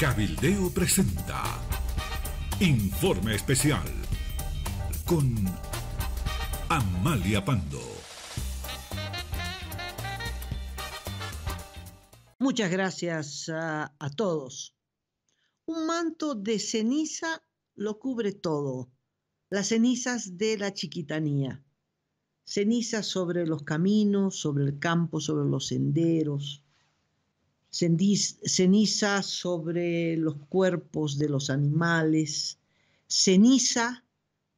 Cabildeo presenta Informe Especial con Amalia Pando. Muchas gracias a, todos. Un manto de ceniza lo cubre todo, las cenizas de la chiquitanía, cenizas sobre los caminos, sobre el campo, sobre los senderos, ceniza sobre los cuerpos de los animales, ceniza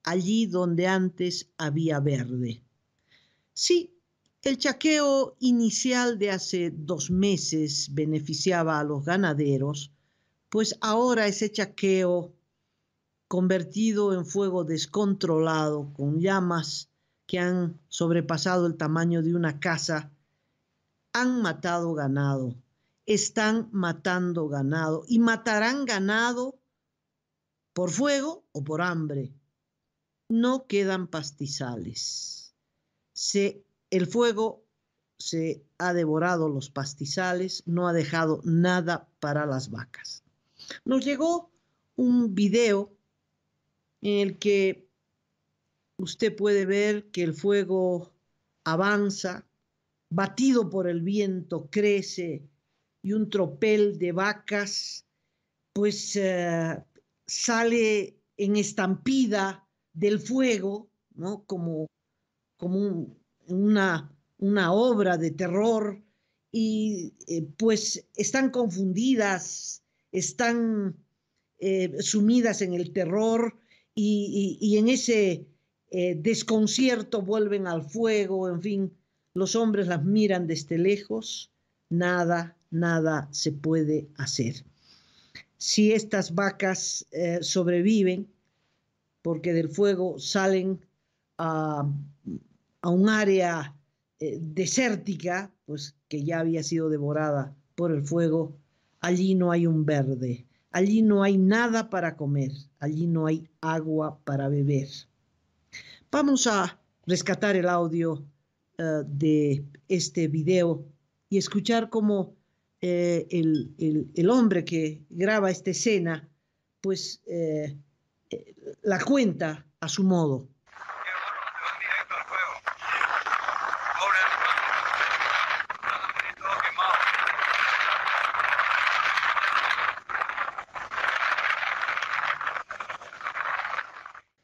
allí donde antes había verde. Sí, el chaqueo inicial de hace dos meses beneficiaba a los ganaderos, pues ahora ese chaqueo convertido en fuego descontrolado con llamas que han sobrepasado el tamaño de una casa, han matado ganado, están matando ganado y matarán ganado por fuego o por hambre. No quedan pastizales. el fuego se ha devorado los pastizales, no ha dejado nada para las vacas. Nos llegó un video en el que usted puede ver que el fuego avanza, batido por el viento, crece, y un tropel de vacas, pues eh, sale en estampida del fuego, ¿no? Como, como una, obra de terror, y eh, pues están confundidas, están eh, sumidas en el terror y, en ese desconcierto vuelven al fuego, en fin, los hombres las miran desde lejos, nada, nada se puede hacer. Si estas vacas eh, sobreviven, porque del fuego salen a, un área eh, desértica, pues que ya había sido devorada por el fuego, allí no hay un verde, allí no hay nada para comer, allí no hay agua para beber. Vamos a rescatar el audio eh, de este video y escuchar cómo eh, el, el, hombre que graba esta escena, pues eh, eh, la cuenta a su modo.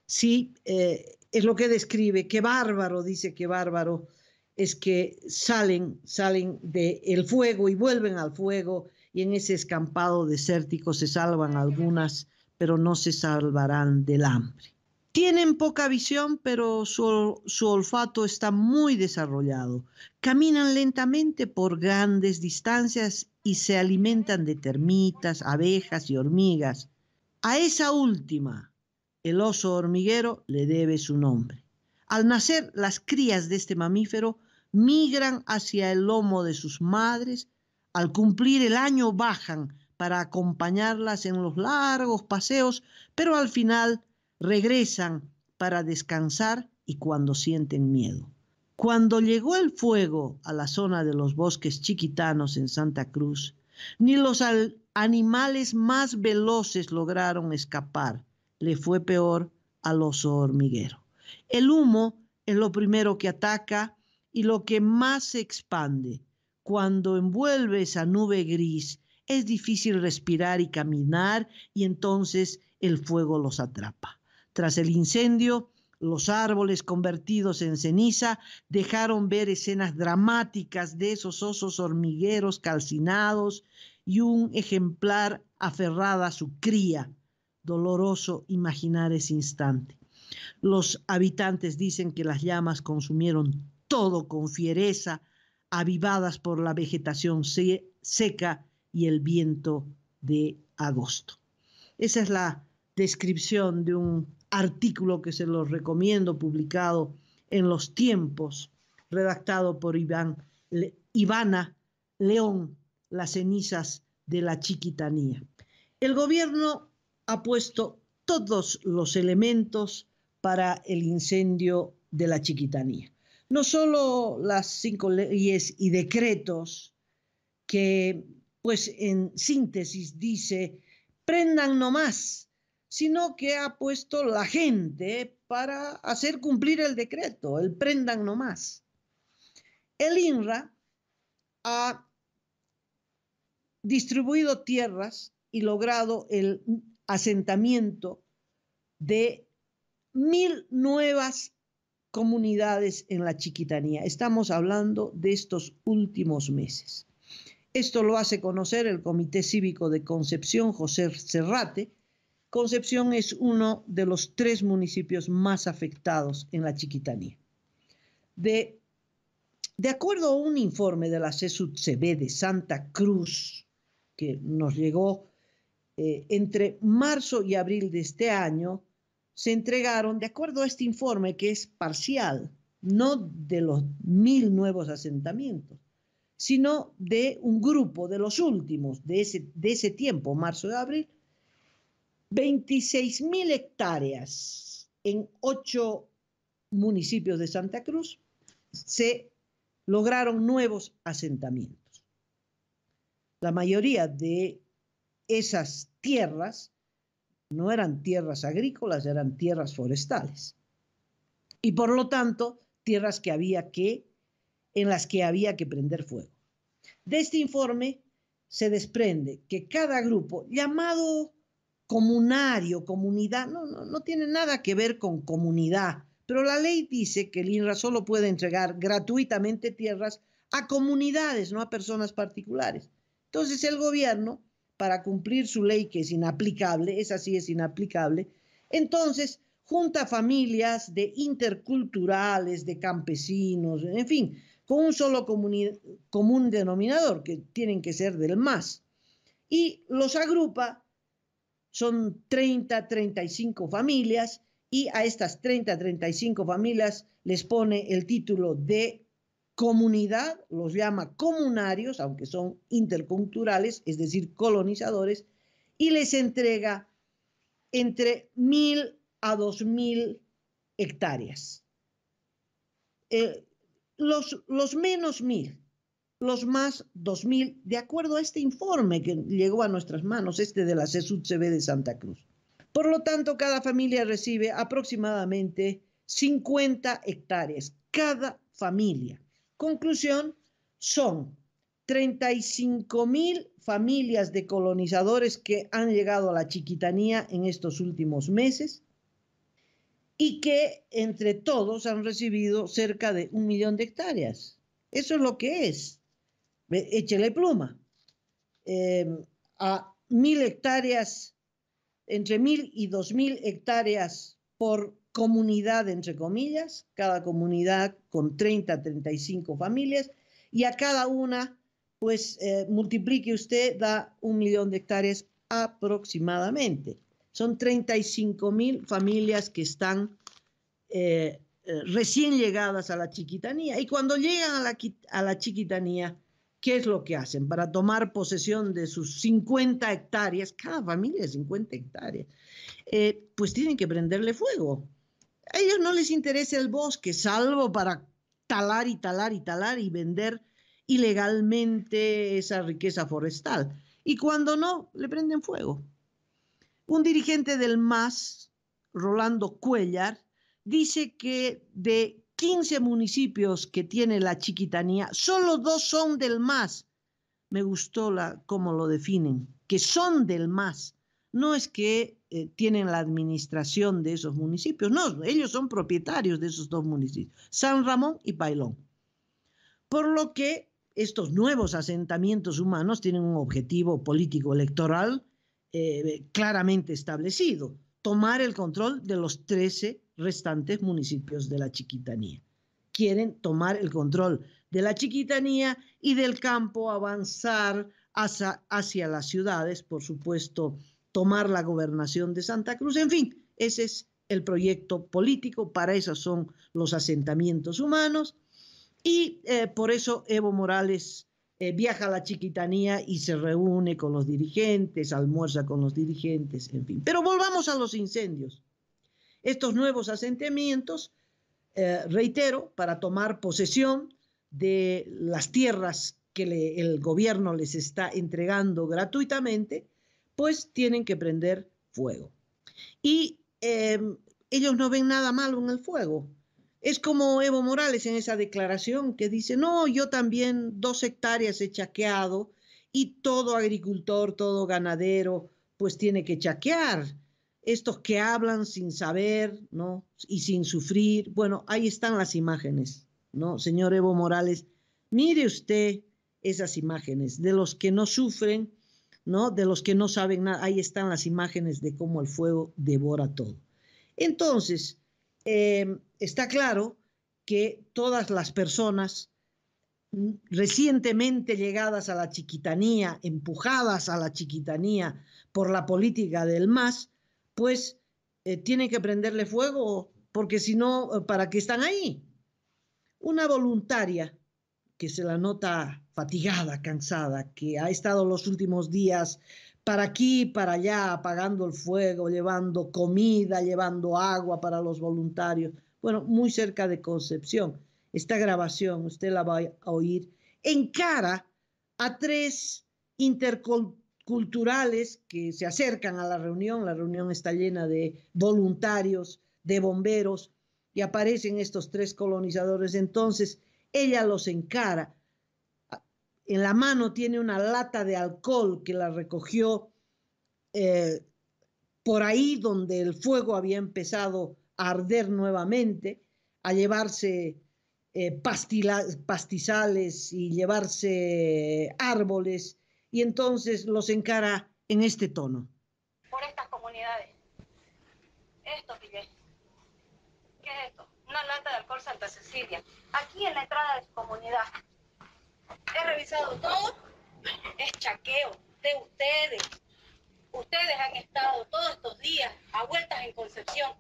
Sí, es lo que describe. Qué bárbaro, dice, qué bárbaro es que salen, salen del fuego y vuelven al fuego y en ese escampado desértico se salvan algunas, pero no se salvarán del hambre. Tienen poca visión, pero su olfato está muy desarrollado. Caminan lentamente por grandes distancias y se alimentan de termitas, abejas y hormigas. A esa última, el oso hormiguero le debe su nombre. Al nacer, las crías de este mamífero migran hacia el lomo de sus madres, al cumplir el año bajan para acompañarlas en los largos paseos, pero al final regresan para descansar y cuando sienten miedo. Cuando llegó el fuego a la zona de los bosques chiquitanos en Santa Cruz, ni los animales más veloces lograron escapar. Le fue peor al oso hormiguero. El humo es lo primero que ataca y lo que más se expande. Cuando envuelve esa nube gris, es difícil respirar y caminar y entonces el fuego los atrapa. Tras el incendio, los árboles convertidos en ceniza dejaron ver escenas dramáticas de esos osos hormigueros calcinados y un ejemplar aferrada a su cría. Doloroso imaginar ese instante. Los habitantes dicen que las llamas consumieron todo con fiereza, avivadas por la vegetación seca y el viento de agosto. Esa es la descripción de un artículo que se los recomiendo, publicado en Los Tiempos, redactado por Ivana León, Las cenizas de la chiquitanía. El gobierno ha puesto todos los elementos para el incendio de la chiquitanía no solo las cinco leyes y decretos que, pues en síntesis, dice, prendan nomás, sino que ha puesto la gente para hacer cumplir el decreto, el prendan nomás. El INRA ha distribuido tierras y logrado el asentamiento de mil nuevas comunidades en la chiquitanía. Estamos hablando de estos últimos meses. Esto lo hace conocer el Comité Cívico de Concepción José Serrate. Concepción es uno de los tres municipios más afectados en la chiquitanía. De, de acuerdo a un informe de la CSUCB de Santa Cruz, que nos llegó eh, entre marzo y abril de este año, se entregaron, de acuerdo a este informe que es parcial, no de los mil nuevos asentamientos, sino de un grupo de los últimos de ese, de ese tiempo, marzo de abril, 26 mil hectáreas en ocho municipios de Santa Cruz se lograron nuevos asentamientos. La mayoría de esas tierras no eran tierras agrícolas, eran tierras forestales. Y por lo tanto, tierras que había que, en las que había que prender fuego. De este informe se desprende que cada grupo llamado comunario, comunidad, no, no tiene nada que ver con comunidad, pero la ley dice que el INRA solo puede entregar gratuitamente tierras a comunidades, no a personas particulares. Entonces el gobierno para cumplir su ley que es inaplicable, esa sí es inaplicable, entonces junta familias de interculturales, de campesinos, en fin, con un solo común denominador, que tienen que ser del MAS, y los agrupa, son 30, 35 familias, y a estas 30, 35 familias les pone el título de comunidad los llama comunarios, aunque son interculturales, es decir, colonizadores, y les entrega entre mil a dos mil hectáreas. Eh, los, los menos mil, los más dos mil, de acuerdo a este informe que llegó a nuestras manos, este de la CSUCB de Santa Cruz. Por lo tanto, cada familia recibe aproximadamente 50 hectáreas, cada familia. Conclusión, son 35 mil familias de colonizadores que han llegado a la chiquitanía en estos últimos meses y que entre todos han recibido cerca de un millón de hectáreas. Eso es lo que es. Échele pluma. Em, a mil hectáreas, entre mil y dos mil hectáreas por comunidad, entre comillas, cada comunidad con 30, 35 familias, y a cada una, pues eh, multiplique usted, da un millón de hectáreas aproximadamente. Son 35 mil familias que están eh, eh, recién llegadas a la chiquitanía. Y cuando llegan a la, chiquitanía, ¿qué es lo que hacen? Para tomar posesión de sus 50 hectáreas, cada familia de 50 hectáreas, pues tienen que prenderle fuego. A ellos no les interesa el bosque, salvo para talar y talar y talar y vender ilegalmente esa riqueza forestal. Y cuando no, le prenden fuego. Un dirigente del MAS, Rolando Cuellar, dice que de 15 municipios que tiene la chiquitanía, solo dos son del MAS. Me gustó la, cómo lo definen, que son del MAS no es que eh, tienen la administración de esos municipios, no, ellos son propietarios de esos dos municipios, San Ramón y Pailón. Por lo que estos nuevos asentamientos humanos tienen un objetivo político electoral eh, claramente establecido, tomar el control de los 13 restantes municipios de la Chiquitanía. Quieren tomar el control de la Chiquitanía y del campo, avanzar hacia las ciudades, por supuesto, tomar la gobernación de Santa Cruz. En fin, ese es el proyecto político, para eso son los asentamientos humanos y eh, por eso Evo Morales eh, viaja a la Chiquitanía y se reúne con los dirigentes, almuerza con los dirigentes, en fin. Pero volvamos a los incendios. Estos nuevos asentamientos, eh, reitero, para tomar posesión de las tierras que el gobierno les está entregando gratuitamente, pues tienen que prender fuego. Y em, ellos no ven nada malo en el fuego. Es como Evo Morales en esa declaración que dice, no, yo también dos hectáreas he chaqueado y todo agricultor, todo ganadero, pues tiene que chaquear. Estos que hablan sin saber, ¿no? Y sin sufrir. Bueno, ahí están las imágenes, ¿no? Señor Evo Morales, mire usted esas imágenes de los que no sufren, de los que no saben nada. Ahí están las imágenes de cómo el fuego devora todo. Entonces, em, está claro que todas las personas mm, recientemente llegadas a la chiquitanía, empujadas a la chiquitanía por la política del MAS, pues eh, tienen que prenderle fuego, porque si no, eh, ¿para qué están ahí? Una voluntaria que se la nota fatigada, cansada, que ha estado los últimos días para aquí, para allá, apagando el fuego, llevando comida, llevando agua para los voluntarios. Bueno, muy cerca de Concepción. Esta grabación usted la va a oír en cara a tres interculturales que se acercan a la reunión. La reunión está llena de voluntarios, de bomberos, y aparecen estos tres colonizadores. Entonces, ella los encara. En la mano tiene una lata de alcohol que la recogió eh, por ahí donde el fuego había empezado a arder nuevamente, a llevarse eh, pastizales y llevarse árboles, y entonces los encara en este tono. Por estas comunidades. Esto, ¿Qué es esto? una lata de alcohol Santa Cecilia, aquí en la entrada de su comunidad. He revisado todo, es chaqueo de ustedes. Ustedes han estado todos estos días a vueltas en Concepción,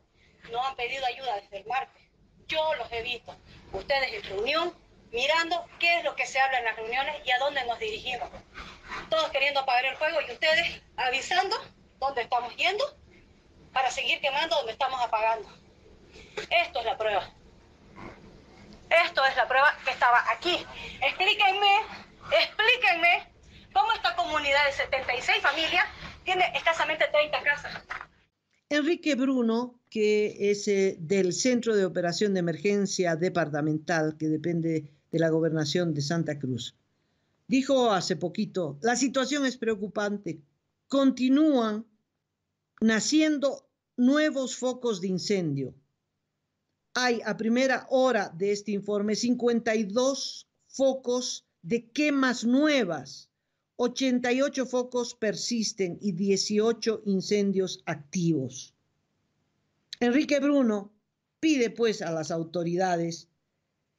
no han pedido ayuda desde el martes. Yo los he visto, ustedes en reunión, mirando qué es lo que se habla en las reuniones y a dónde nos dirigimos. Todos queriendo apagar el fuego y ustedes avisando dónde estamos yendo para seguir quemando donde estamos apagando. Esto es la prueba. Esto es la prueba que estaba aquí. Explíquenme, explíquenme cómo esta comunidad de 76 familias tiene escasamente 30 casas. Enrique Bruno, que es eh, del Centro de Operación de Emergencia Departamental, que depende de la gobernación de Santa Cruz, dijo hace poquito, la situación es preocupante. Continúan naciendo nuevos focos de incendio hay a primera hora de este informe 52 focos de quemas nuevas, 88 focos persisten y 18 incendios activos. Enrique Bruno pide pues a las autoridades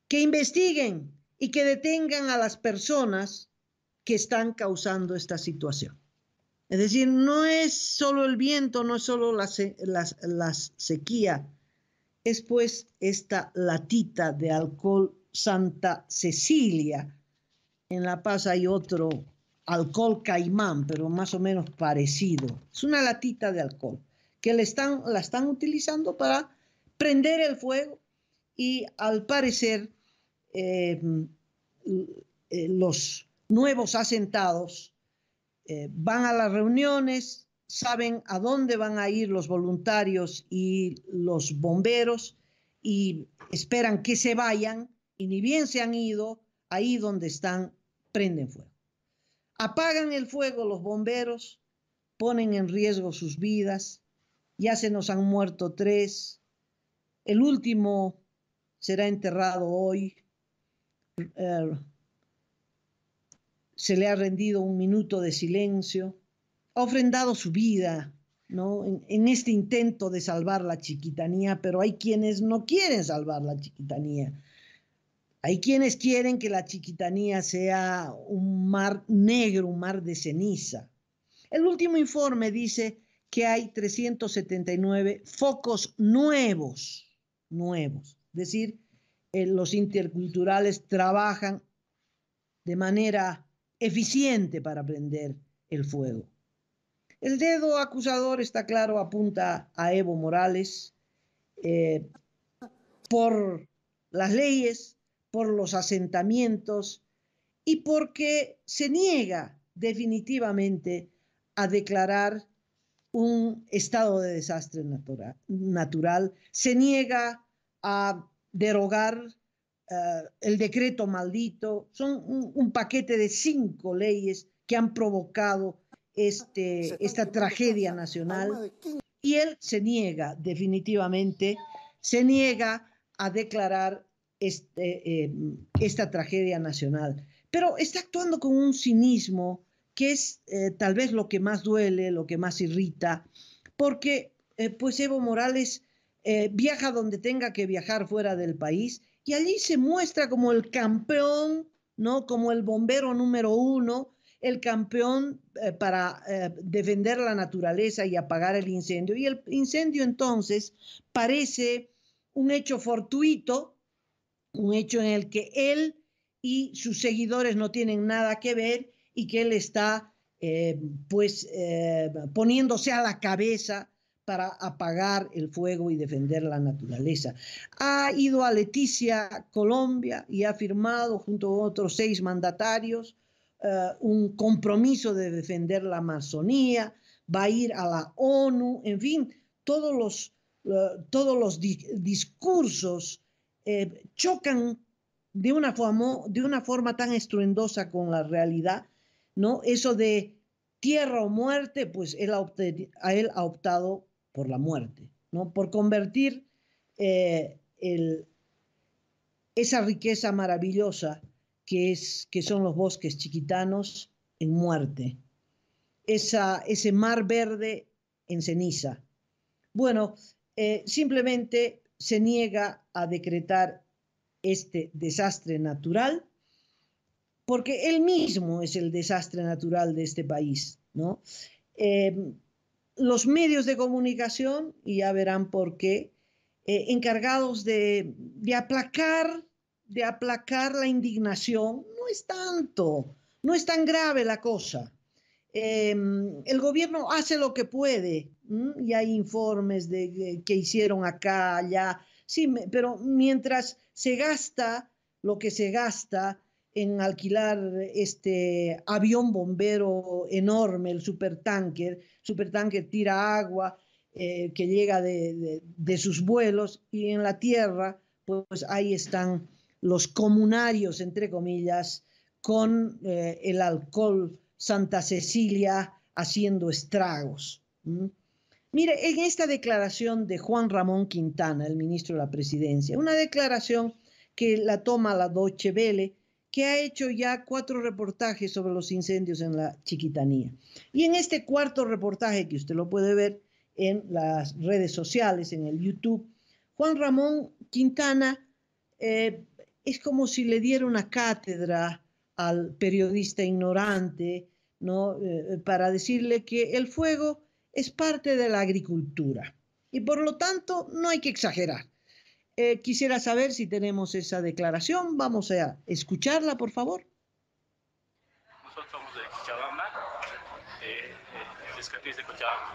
que investiguen y que detengan a las personas que están causando esta situación. Es decir, no es solo el viento, no es solo la, la sequía, Después esta latita de alcohol Santa Cecilia. En La Paz hay otro alcohol caimán, pero más o menos parecido. Es una latita de alcohol que le están, la están utilizando para prender el fuego y al parecer eh, eh, los nuevos asentados eh, van a las reuniones, saben a dónde van a ir los voluntarios y los bomberos y esperan que se vayan y ni bien se han ido, ahí donde están prenden fuego. Apagan el fuego los bomberos, ponen en riesgo sus vidas, ya se nos han muerto tres, el último será enterrado hoy, eh, se le ha rendido un minuto de silencio ha ofrendado su vida, ¿no? En, este intento de salvar la chiquitanía, pero hay quienes no quieren salvar la chiquitanía. Hay quienes quieren que la chiquitanía sea un mar negro, un mar de ceniza. El último informe dice que hay 379 focos nuevos, nuevos. Es decir, eh, los interculturales trabajan de manera eficiente para prender el fuego. El dedo acusador, está claro, apunta a Evo Morales eh, por las leyes, por los asentamientos y porque se niega definitivamente a declarar un estado de desastre natural, se niega a derogar eh, el decreto maldito. Son un paquete de cinco leyes que han provocado este, esta tragedia nacional y él se niega definitivamente, se niega a declarar este, em, esta tragedia nacional. Pero está actuando con un cinismo que es eh, tal vez lo que más duele, lo que más irrita, porque eh, pues Evo Morales eh, viaja donde tenga que viajar fuera del país y allí se muestra como el campeón, ¿no? Como el bombero número uno, el campeón eh, para eh, defender la naturaleza y apagar el incendio. Y el incendio entonces parece un hecho fortuito, un hecho en el que él y sus seguidores no tienen nada que ver y que él está eh, pues poniéndose a la cabeza para apagar el fuego y defender la naturaleza. Ha ido a Leticia, Colombia, y ha firmado junto a otros seis mandatarios eh, un compromiso de defender la Amazonía, va a ir a la ONU, en fin, todos los, eh, todos los discursos eh, chocan de una, forma, de una forma tan estruendosa con la realidad, ¿no? Eso de tierra o muerte, pues él ha, a él ha optado por la muerte, ¿no? Por convertir esa riqueza maravillosa que, es, que son los bosques chiquitanos en muerte, ese mar verde en ceniza. Bueno, eh, simplemente se niega a decretar este desastre natural porque él mismo es el desastre natural de este país. ¿no? Eh, los medios de comunicación, y ya verán por qué, eh, encargados de, de aplacar de aplacar la indignación no es tanto, no es tan grave la cosa. Em, el gobierno hace lo que puede y hay informes de, eh, que hicieron acá, allá, sí, pero mientras se gasta lo que se gasta en alquilar este avión bombero enorme, el supertanker, supertanker tira agua eh, que llega de, de sus vuelos y en la tierra pues ahí están los comunarios, entre comillas, con eh, el alcohol Santa Cecilia haciendo estragos. Mire, en esta declaración de Juan Ramón Quintana, el ministro de la Presidencia, una declaración que la toma la Doche Vele, que ha hecho ya cuatro reportajes sobre los incendios en la Chiquitanía. Y en este cuarto reportaje, que usted lo puede ver en las redes sociales, en el YouTube, Juan Ramón Quintana eh, es como si le diera una cátedra al periodista ignorante, ¿no? Eh, para decirle que el fuego es parte de la agricultura y por lo tanto no hay que exagerar. Eh, quisiera saber si tenemos esa declaración. Vamos a escucharla, por favor. Nosotros somos de Cochabamba, eh, eh de Cochabamba.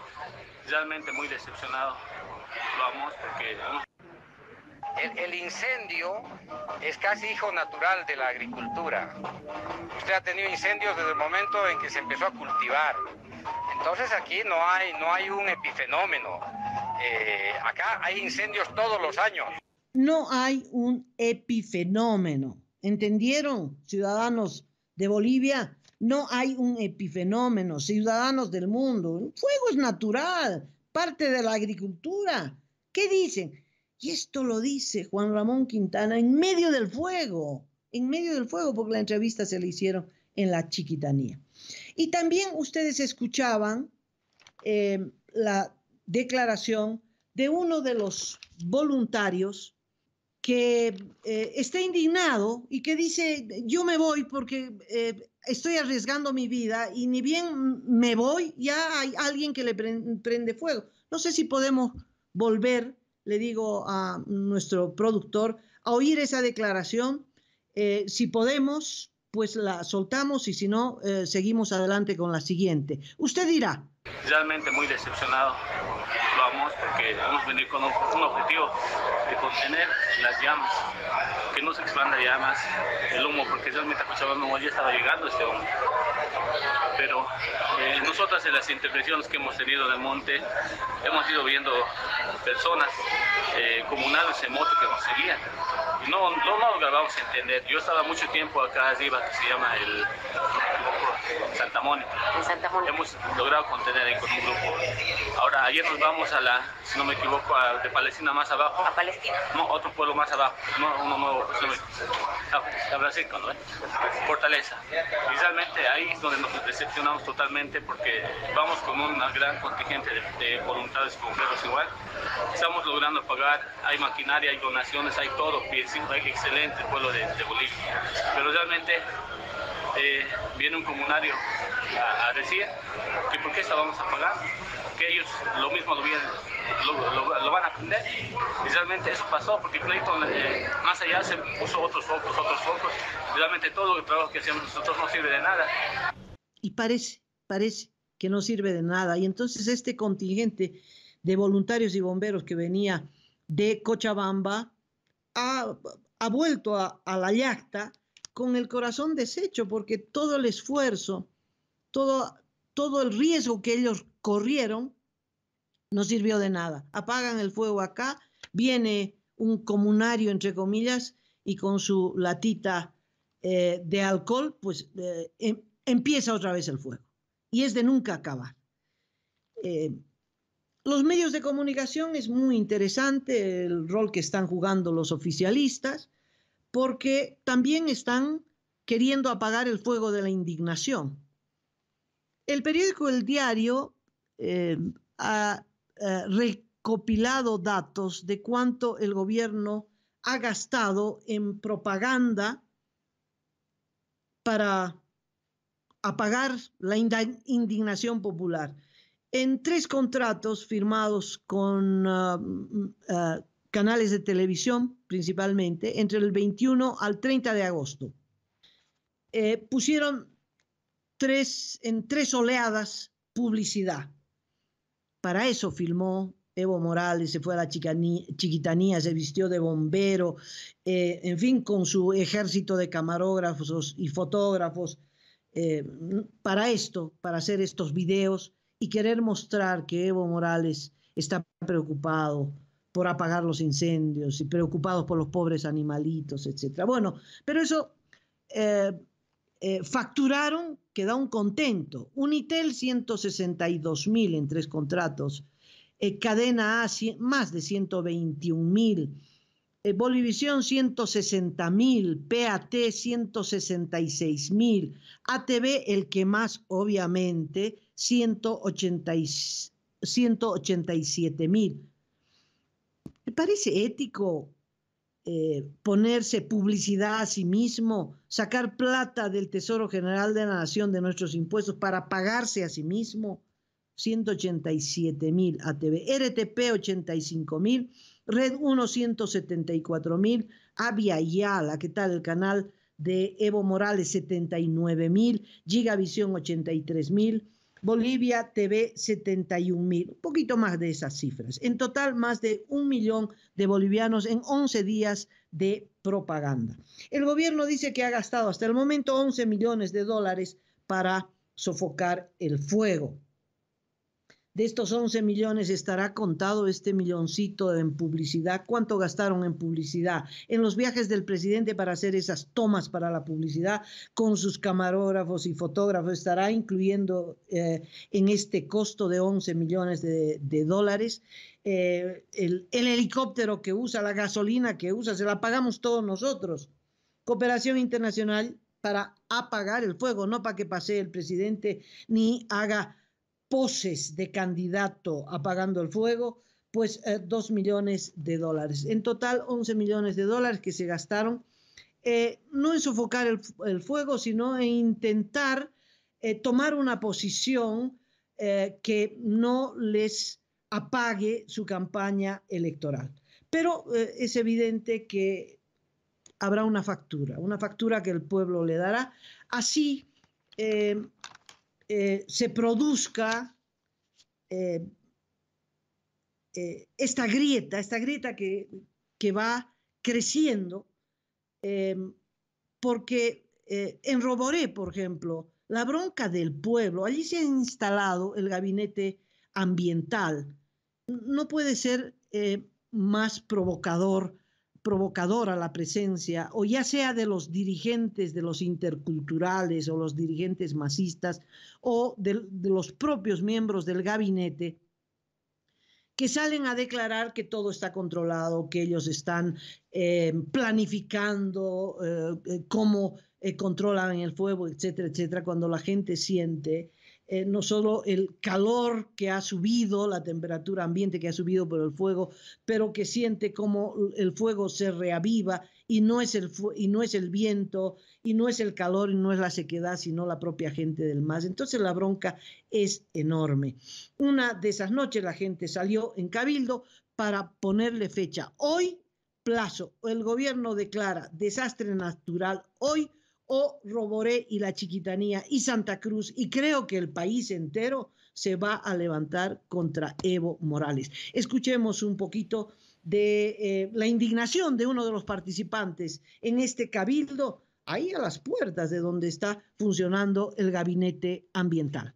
Realmente muy decepcionado vamos porque el, incendio es casi hijo natural de la agricultura. Usted ha tenido incendios desde el momento en que se empezó a cultivar. Entonces aquí no hay, no hay un epifenómeno. Eh, acá hay incendios todos los años. No hay un epifenómeno. ¿Entendieron, ciudadanos de Bolivia? No hay un epifenómeno, ciudadanos del mundo. El fuego es natural, parte de la agricultura. ¿Qué dicen? Y esto lo dice Juan Ramón Quintana en medio del fuego, en medio del fuego, porque la entrevista se le hicieron en la chiquitanía. Y también ustedes escuchaban eh, la declaración de uno de los voluntarios que eh, está indignado y que dice, yo me voy porque eh, estoy arriesgando mi vida y ni bien me voy, ya hay alguien que le prende fuego. No sé si podemos volver le digo a nuestro productor, a oír esa declaración. Eh, si podemos, pues la soltamos y si no, eh, seguimos adelante con la siguiente. Usted dirá. Realmente muy decepcionado. Vamos, porque a venir con un, objetivo de contener las llamas, que no se expanda ya más el humo, porque realmente a Cochabamba ya estaba llegando este humo pero eh, nosotras en las intervenciones que hemos tenido en el monte hemos ido viendo personas eh, comunales en moto que nos seguían. No, no, no a entender. Yo estaba mucho tiempo acá arriba, que se llama el Santa Mónica. En Santa Mónica. Hemos logrado contener ahí con un grupo. Ahora, ayer nos vamos a la, si no me equivoco, a, de Palestina más abajo. A Palestina. No, otro pueblo más abajo. No, uno nuevo. Ah, a, Brasil, ¿no? Fortaleza. Y realmente ahí es donde nos decepcionamos totalmente porque vamos con una gran contingente de, voluntades completos igual. Estamos logrando pagar, hay maquinaria, hay donaciones, hay todo, hay excelente pueblo de, de Bolivia. Pero realmente eh, viene un comunario a, decir que por qué se vamos a pagar, que ellos lo mismo lo, van a aprender. Y realmente eso pasó porque Clayton, eh, más allá, se puso otros focos, otros focos. Realmente todo el trabajo que hacemos nosotros no sirve de nada. Y parece, parece que no sirve de nada. Y entonces este contingente de voluntarios y bomberos que venía de Cochabamba ha, ha vuelto a, a la yacta con el corazón deshecho, porque todo el esfuerzo, todo, todo el riesgo que ellos corrieron, no sirvió de nada. Apagan el fuego acá, viene un comunario, entre comillas, y con su latita eh, de alcohol, pues eh, em, empieza otra vez el fuego. Y es de nunca acabar. Eh, los medios de comunicación es muy interesante el rol que están jugando los oficialistas, porque también están queriendo apagar el fuego de la indignación. El periódico El Diario eh, ha, eh, recopilado datos de cuánto el gobierno ha gastado en propaganda para apagar la indignación popular. En tres contratos firmados con um, uh, canales de televisión principalmente, entre el 21 al 30 de agosto. Eh, pusieron tres, en tres oleadas publicidad. Para eso filmó Evo Morales, se fue a la chiquitanía, se vistió de bombero, eh, en fin, con su ejército de camarógrafos y fotógrafos, eh, para esto, para hacer estos videos y querer mostrar que Evo Morales está preocupado por apagar los incendios y preocupados por los pobres animalitos, etc. Bueno, pero eso eh, eh, facturaron queda un contento. Unitel 162 mil en tres contratos, eh, Cadena A más de 121 mil, Bolivisión 160 mil, PAT 166 mil, ATV el que más obviamente 187 mil ¿Le parece ético eh, ponerse publicidad a sí mismo, sacar plata del Tesoro General de la Nación de nuestros impuestos para pagarse a sí mismo? 187 mil ATV, RTP 85 mil, Red 1 174 mil, Avia Yala, ¿qué tal el canal de Evo Morales 79 mil, Gigavisión 83 mil? Bolivia TV 71 mil, un poquito más de esas cifras. En total, más de un millón de bolivianos en 11 días de propaganda. El gobierno dice que ha gastado hasta el momento 11 millones de dólares para sofocar el fuego de estos 11 millones estará contado este milloncito en publicidad. ¿Cuánto gastaron en publicidad? En los viajes del presidente para hacer esas tomas para la publicidad con sus camarógrafos y fotógrafos estará incluyendo eh, en este costo de 11 millones de, dólares. Eh, el, el helicóptero que usa, la gasolina que usa, se la pagamos todos nosotros. Cooperación internacional para apagar el fuego, no para que pase el presidente ni haga poses de candidato apagando el fuego, pues eh, dos 2 millones de dólares. En total, 11 millones de dólares que se gastaron, eh, no en sofocar el, fuego, sino en intentar eh, tomar una posición que no les apague su campaña electoral. Pero es evidente que habrá una factura, una factura que el pueblo le dará. Así, eh, se produzca eh, eh, esta grieta, esta grieta que, que va creciendo, porque en Roboré, por ejemplo, la bronca del pueblo, allí se ha instalado el gabinete ambiental. No puede ser más provocador provocadora la presencia, o ya sea de los dirigentes de los interculturales o los dirigentes masistas, o de, los propios miembros del gabinete, que salen a declarar que todo está controlado, que ellos están eh, planificando eh, eh, cómo controlan el fuego, etcétera, etcétera, cuando la gente siente eh, no solo el calor que ha subido, la temperatura ambiente que ha subido por el fuego, pero que siente como el fuego se reaviva y no es el, y no es el viento, y no es el calor, y no es la sequedad, sino la propia gente del más. Entonces la bronca es enorme. Una de esas noches la gente salió en Cabildo para ponerle fecha. Hoy, plazo, el gobierno declara desastre natural hoy o Roboré y la Chiquitanía y Santa Cruz y creo que el país entero se va a levantar contra Evo Morales. Escuchemos un poquito de eh, la indignación de uno de los participantes en este cabildo, ahí a las puertas de donde está funcionando el gabinete ambiental.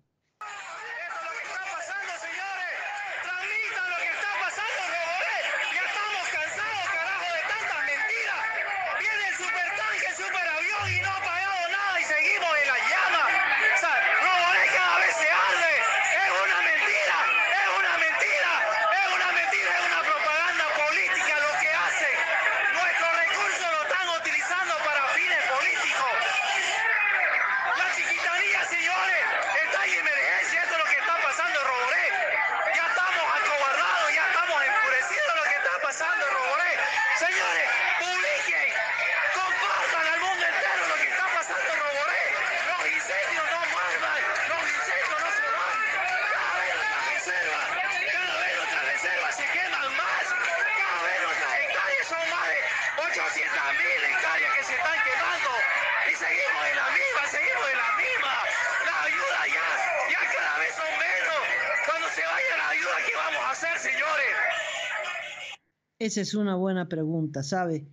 Esa es una buena pregunta, ¿sabe?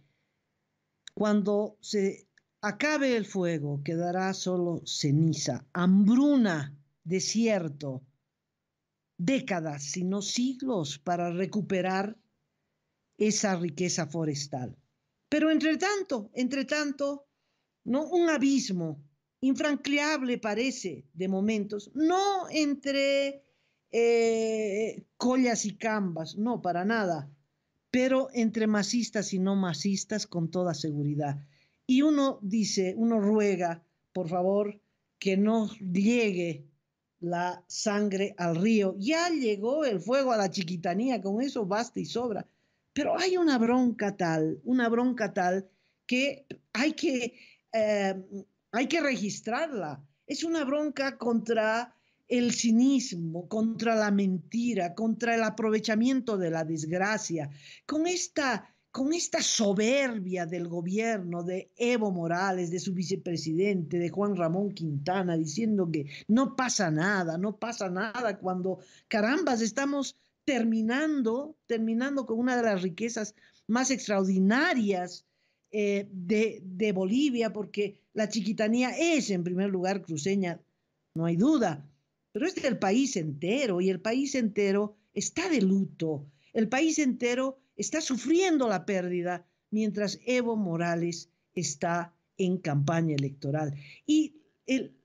Cuando se acabe el fuego, quedará solo ceniza, hambruna, desierto, décadas, sino siglos para recuperar esa riqueza forestal. Pero entre tanto, entre tanto, no un abismo infranqueable parece de momentos, no entre eh, collas y cambas, no, para nada, pero entre masistas y no masistas con toda seguridad. Y uno dice, uno ruega, por favor, que no llegue la sangre al río. Ya llegó el fuego a la chiquitanía, con eso basta y sobra. Pero hay una bronca tal, una bronca tal que hay que, eh, hay que registrarla. Es una bronca contra el cinismo, contra la mentira, contra el aprovechamiento de la desgracia, con esta, con esta soberbia del gobierno de Evo Morales, de su vicepresidente, de Juan Ramón Quintana, diciendo que no pasa nada, no pasa nada cuando, carambas, estamos terminando, terminando con una de las riquezas más extraordinarias eh, de, de Bolivia, porque la chiquitanía es en primer lugar cruceña, no hay duda, pero es del país entero y el país entero está de luto, el país entero está sufriendo la pérdida mientras Evo Morales está en campaña electoral. Y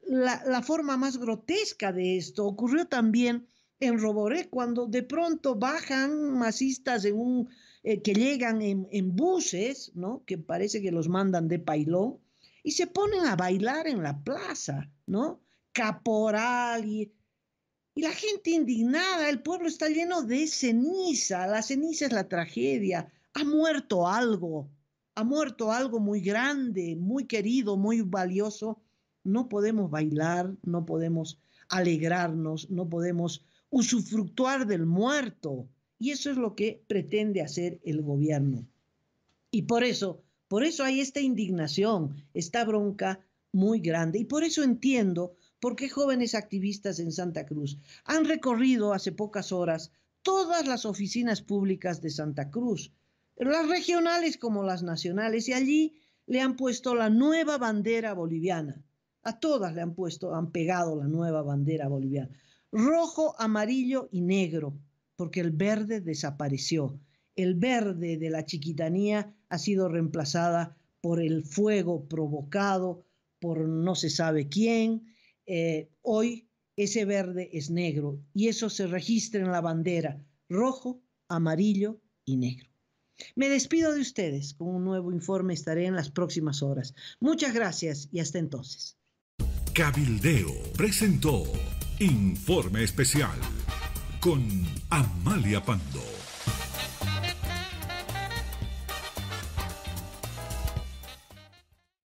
la, forma más grotesca de esto ocurrió también en Roboré, cuando de pronto bajan masistas un, eh, que llegan en, buses, ¿no? que parece que los mandan de pailón, y se ponen a bailar en la plaza, ¿no? Caporal y y la gente indignada, el pueblo está lleno de ceniza, la ceniza es la tragedia, ha muerto algo, ha muerto algo muy grande, muy querido, muy valioso. No podemos bailar, no podemos alegrarnos, no podemos usufructuar del muerto. Y eso es lo que pretende hacer el gobierno. Y por eso, por eso hay esta indignación, esta bronca muy grande. Y por eso entiendo por qué jóvenes activistas en Santa Cruz han recorrido hace pocas horas todas las oficinas públicas de Santa Cruz, las regionales como las nacionales, y allí le han puesto la nueva bandera boliviana. A todas le han puesto, han pegado la nueva bandera boliviana. Rojo, amarillo y negro, porque el verde desapareció. El verde de la chiquitanía ha sido reemplazada por el fuego provocado por no se sabe quién, eh, hoy ese verde es negro y eso se registra en la bandera rojo, amarillo y negro. Me despido de ustedes. Con un nuevo informe estaré en las próximas horas. Muchas gracias y hasta entonces. Cabildeo presentó Informe Especial con Amalia Pando.